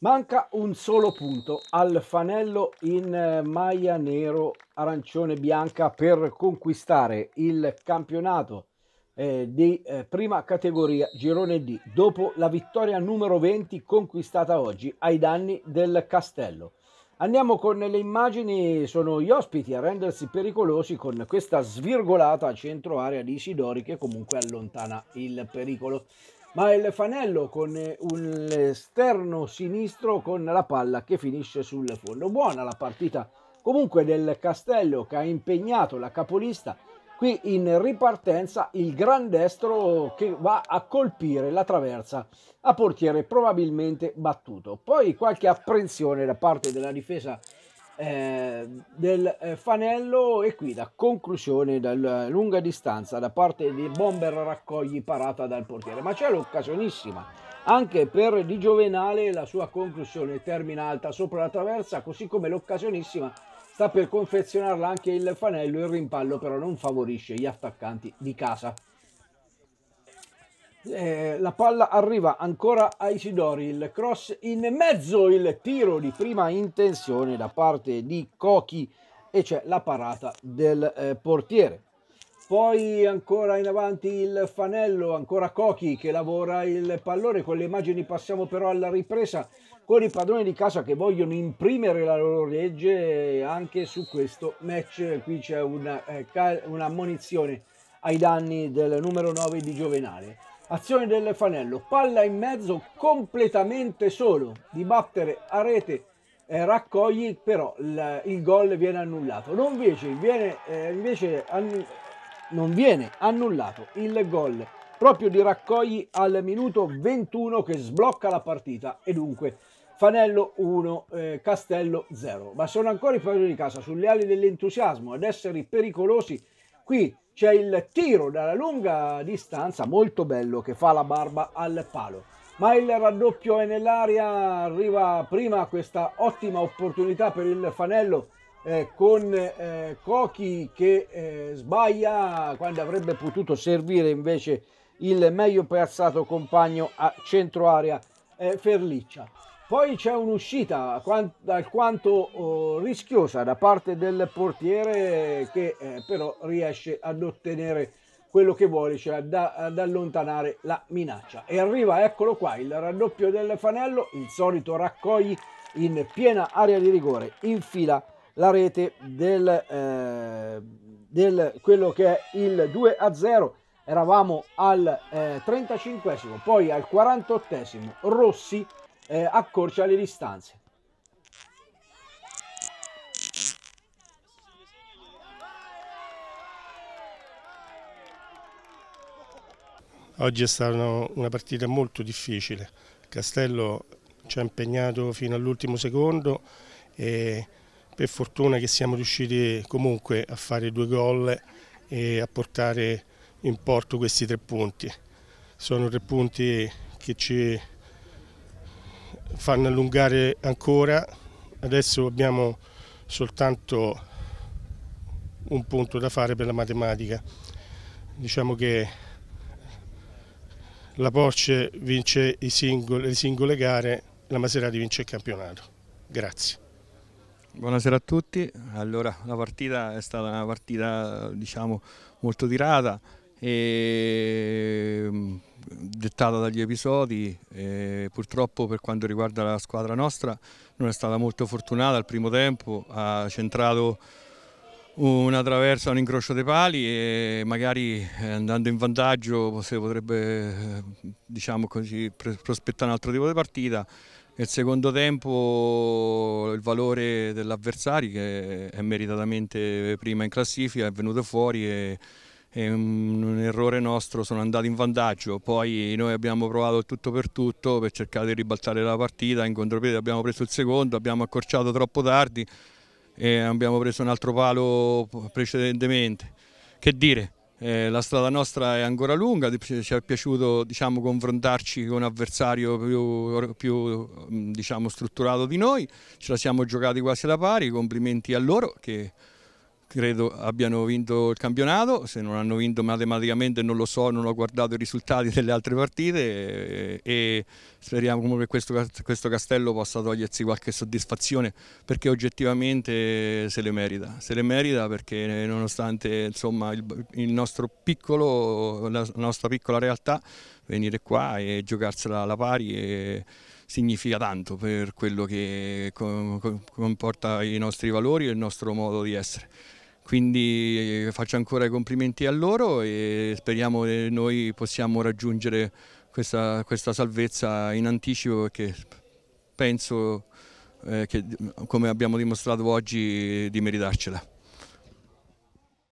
Manca un solo punto al fanello in eh, maglia nero arancione bianca per conquistare il campionato eh, di eh, prima categoria girone D dopo la vittoria numero 20 conquistata oggi ai danni del Castello. Andiamo con le immagini, sono gli ospiti a rendersi pericolosi con questa svirgolata a centro area di Isidori che comunque allontana il pericolo ma il fanello con eh, un esterno sinistro con la palla che finisce sul fondo. Buona la partita comunque del Castello che ha impegnato la capolista. Qui in ripartenza il gran destro che va a colpire la traversa a portiere probabilmente battuto. Poi qualche apprensione da parte della difesa Ehm, del eh, Fanello e qui da conclusione da eh, lunga distanza da parte di Bomber raccogli parata dal portiere ma c'è l'occasionissima anche per Di Giovenale la sua conclusione termina alta sopra la traversa così come l'occasionissima sta per confezionarla anche il Fanello il rimpallo però non favorisce gli attaccanti di casa eh, la palla arriva ancora a Isidori, il cross in mezzo, il tiro di prima intenzione da parte di Kochi e c'è la parata del eh, portiere. Poi ancora in avanti il fanello, ancora Kochi che lavora il pallone, con le immagini passiamo però alla ripresa con i padroni di casa che vogliono imprimere la loro legge anche su questo match. Qui c'è una, eh, una munizione ai danni del numero 9 di Giovenale. Azione del Fanello, palla in mezzo completamente solo, di battere a rete eh, raccogli, però il, il gol viene annullato. Non invece, viene, eh, invece an, non viene annullato il gol proprio di raccogli al minuto 21 che sblocca la partita e dunque Fanello 1, eh, Castello 0. Ma sono ancora i padroni di casa sulle ali dell'entusiasmo ad essere pericolosi Qui c'è il tiro dalla lunga distanza, molto bello, che fa la barba al palo. Ma il raddoppio è nell'aria, arriva prima questa ottima opportunità per il Fanello eh, con eh, Kochi che eh, sbaglia quando avrebbe potuto servire invece il meglio piazzato compagno a centro area eh, Ferliccia. Poi c'è un'uscita alquanto oh, rischiosa da parte del portiere che eh, però riesce ad ottenere quello che vuole, cioè da, ad allontanare la minaccia. E arriva, eccolo qua, il raddoppio del Fanello, il solito raccogli in piena area di rigore, infila la rete del, eh, del quello che è il 2 a 0 eravamo al eh, 35 poi al 48 esimo Rossi eh, accorcia le distanze. Oggi è stata una partita molto difficile, Castello ci ha impegnato fino all'ultimo secondo e per fortuna che siamo riusciti comunque a fare due gol e a portare in porto questi tre punti. Sono tre punti che ci fanno allungare ancora, adesso abbiamo soltanto un punto da fare per la matematica. Diciamo che la Porsche vince singoli, le singole gare, la Maserati vince il campionato. Grazie. Buonasera a tutti, allora la partita è stata una partita diciamo molto tirata e dettata dagli episodi e purtroppo per quanto riguarda la squadra nostra non è stata molto fortunata al primo tempo, ha centrato una traversa, un incrocio dei pali e magari eh, andando in vantaggio si potrebbe eh, diciamo così, prospettare un altro tipo di partita. Nel secondo tempo il valore dell'avversario che è meritatamente prima in classifica è venuto fuori e è un, un errore nostro, sono andati in vantaggio, poi noi abbiamo provato tutto per tutto per cercare di ribaltare la partita, in contropiede abbiamo preso il secondo, abbiamo accorciato troppo tardi e abbiamo preso un altro palo precedentemente. Che dire, eh, la strada nostra è ancora lunga, ci è piaciuto diciamo, confrontarci con un avversario più, più mm, diciamo, strutturato di noi, ce la siamo giocati quasi alla pari, complimenti a loro che credo abbiano vinto il campionato, se non hanno vinto matematicamente non lo so, non ho guardato i risultati delle altre partite e, eh, e speriamo che questo, questo, castello possa togliersi qualche soddisfazione perché oggettivamente se le merita, se le merita perché nonostante insomma, il, il, nostro piccolo, la nostra piccola realtà venire qua e giocarsela alla pari e, significa tanto per quello che comporta i nostri valori e il nostro modo di essere. Quindi eh, faccio ancora i complimenti a loro e speriamo che eh, noi possiamo raggiungere questa, questa salvezza in anticipo perché penso eh, che, come abbiamo dimostrato oggi, di meritarcela.